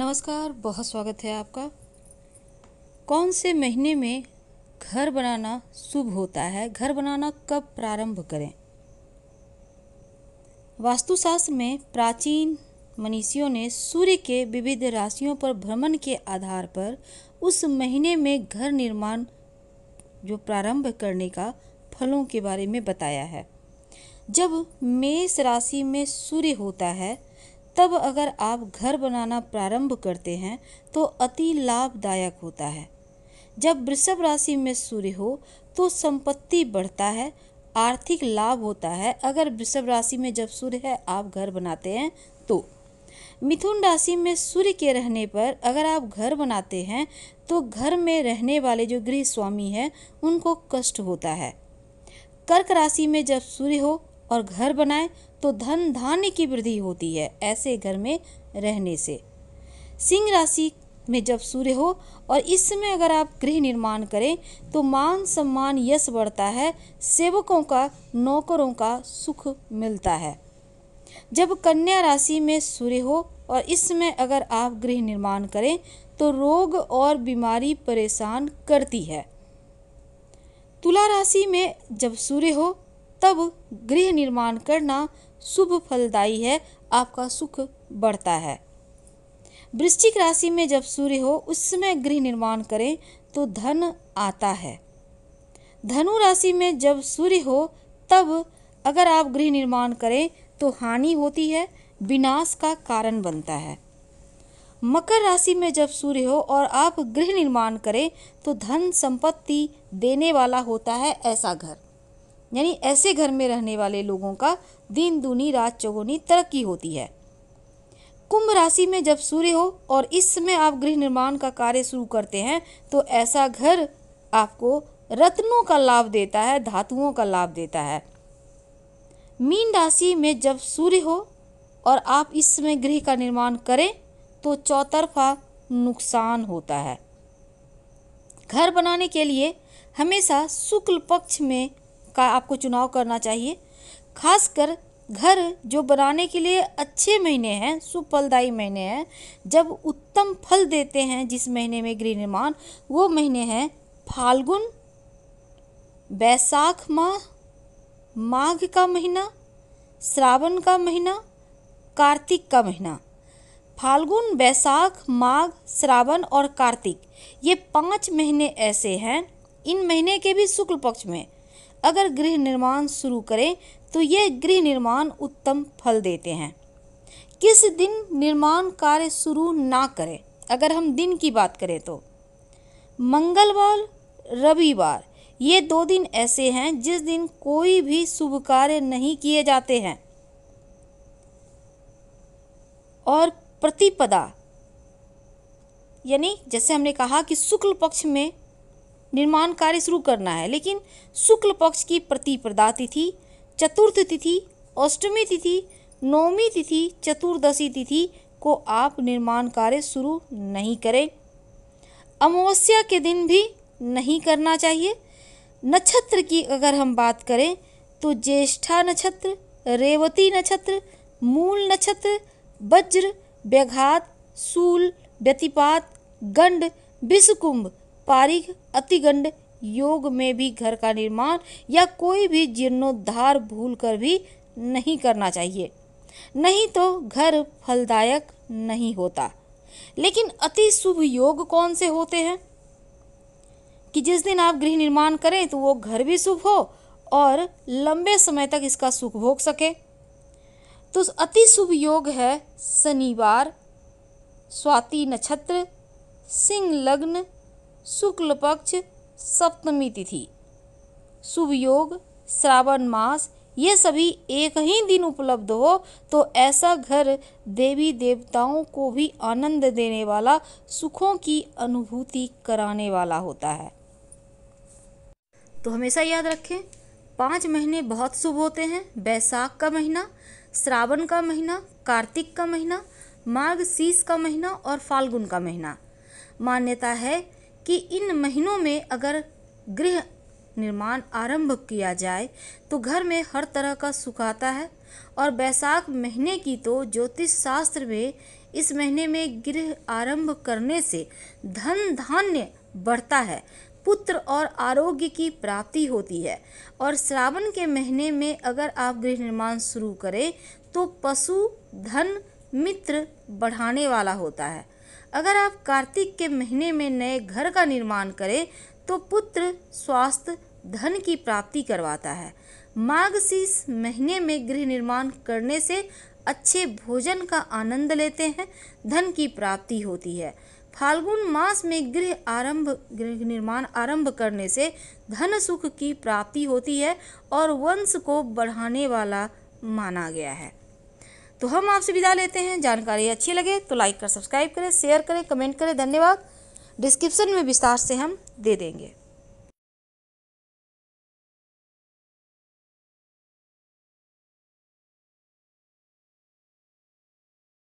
नमस्कार बहुत स्वागत है आपका कौन से महीने में घर बनाना शुभ होता है घर बनाना कब प्रारंभ करें वास्तुशास्त्र में प्राचीन मनीषियों ने सूर्य के विविध राशियों पर भ्रमण के आधार पर उस महीने में घर निर्माण जो प्रारंभ करने का फलों के बारे में बताया है जब मेष राशि में सूर्य होता है तब अगर आप घर बनाना प्रारंभ करते हैं तो अति लाभदायक होता है जब वृषभ राशि में सूर्य हो तो संपत्ति बढ़ता है आर्थिक लाभ होता है अगर वृषभ राशि में जब सूर्य है आप घर बनाते हैं तो मिथुन राशि में सूर्य के रहने पर अगर आप घर बनाते हैं तो घर में रहने वाले जो गृह स्वामी हैं उनको कष्ट होता है कर्क राशि में जब सूर्य हो और घर बनाए तो धन धान्य की वृद्धि होती है ऐसे घर में रहने से सिंह राशि में जब सूर्य हो और इस समय अगर आप गृह निर्माण करें तो मान सम्मान यश बढ़ता है सेवकों का नौकरों का सुख मिलता है जब कन्या राशि में सूर्य हो और इस समय अगर आप गृह निर्माण करें तो रोग और बीमारी परेशान करती है तुला राशि में जब सूर्य हो तब गृह निर्माण करना शुभ फलदायी है आपका सुख बढ़ता है वृश्चिक राशि में जब सूर्य हो उस समय गृह निर्माण करें तो धन आता है धनु राशि में जब सूर्य हो तब अगर आप गृह निर्माण करें तो हानि होती है विनाश का कारण बनता है मकर राशि में जब सूर्य हो और आप गृह निर्माण करें तो धन संपत्ति देने वाला होता है ऐसा घर यानी ऐसे घर में रहने वाले लोगों का दिन दूनी रात चौगुनी तरक्की होती है कुंभ राशि में जब सूर्य हो और इस समय आप गृह निर्माण का कार्य शुरू करते हैं तो ऐसा घर आपको रत्नों का लाभ देता है धातुओं का लाभ देता है मीन राशि में जब सूर्य हो और आप इस समय गृह का निर्माण करें तो चौतरफा नुकसान होता है घर बनाने के लिए हमेशा शुक्ल पक्ष में का आपको चुनाव करना चाहिए खासकर घर जो बनाने के लिए अच्छे महीने हैं सुफलदायी महीने हैं जब उत्तम फल देते हैं जिस महीने में गृह निर्माण वो महीने हैं फाल्गुन बैसाख माह माघ का महीना श्रावण का महीना कार्तिक का महीना फाल्गुन बैसाख माघ श्रावण और कार्तिक ये पाँच महीने ऐसे हैं इन महीने के भी शुक्ल पक्ष में अगर गृह निर्माण शुरू करें तो ये गृह निर्माण उत्तम फल देते हैं किस दिन निर्माण कार्य शुरू ना करें अगर हम दिन की बात करें तो मंगलवार रविवार ये दो दिन ऐसे हैं जिस दिन कोई भी शुभ कार्य नहीं किए जाते हैं और प्रतिपदा यानी जैसे हमने कहा कि शुक्ल पक्ष में निर्माण कार्य शुरू करना है लेकिन शुक्ल पक्ष की प्रतिप्रदा तिथि चतुर्थ तिथि अष्टमी तिथि नौमी तिथि चतुर्दशी तिथि को आप निर्माण कार्य शुरू नहीं करें अमावस्या के दिन भी नहीं करना चाहिए नक्षत्र की अगर हम बात करें तो ज्येष्ठा नक्षत्र रेवती नक्षत्र मूल नक्षत्र वज्र व्याघात सूल व्यतिपात गंड विषकुंभ पारिक अतिगंड योग में भी घर का निर्माण या कोई भी जीर्णोद्धार भूल कर भी नहीं करना चाहिए नहीं तो घर फलदायक नहीं होता लेकिन अति शुभ योग कौन से होते हैं कि जिस दिन आप गृह निर्माण करें तो वो घर भी शुभ हो और लंबे समय तक इसका सुख भोग सके तो अति शुभ योग है शनिवार स्वाति नक्षत्र सिंह लग्न शुक्ल पक्ष सप्तमी तिथि शुभ योग श्रावण मास ये सभी एक ही दिन उपलब्ध हो तो ऐसा घर देवी देवताओं को भी आनंद देने वाला सुखों की अनुभूति कराने वाला होता है तो हमेशा याद रखें पाँच महीने बहुत शुभ होते हैं बैसाख का महीना श्रावण का महीना कार्तिक का महीना माघ शीश का महीना और फाल्गुन का महीना मान्यता है कि इन महीनों में अगर गृह निर्माण आरंभ किया जाए तो घर में हर तरह का सुख आता है और बैसाख महीने की तो ज्योतिष शास्त्र में इस महीने में गृह आरंभ करने से धन धान्य बढ़ता है पुत्र और आरोग्य की प्राप्ति होती है और श्रावण के महीने में अगर आप गृह निर्माण शुरू करें तो पशु धन मित्र बढ़ाने वाला होता है अगर आप कार्तिक के महीने में नए घर का निर्माण करें तो पुत्र स्वास्थ्य धन की प्राप्ति करवाता है माघ शीस महीने में गृह निर्माण करने से अच्छे भोजन का आनंद लेते हैं धन की प्राप्ति होती है फाल्गुन मास में गृह आरंभ गृह निर्माण आरंभ करने से धन सुख की प्राप्ति होती है और वंश को बढ़ाने वाला माना गया है तो हम आपसे विदा लेते हैं जानकारी अच्छी लगे तो लाइक कर सब्सक्राइब करें शेयर करें कमेंट करें धन्यवाद डिस्क्रिप्शन में विस्तार से हम दे देंगे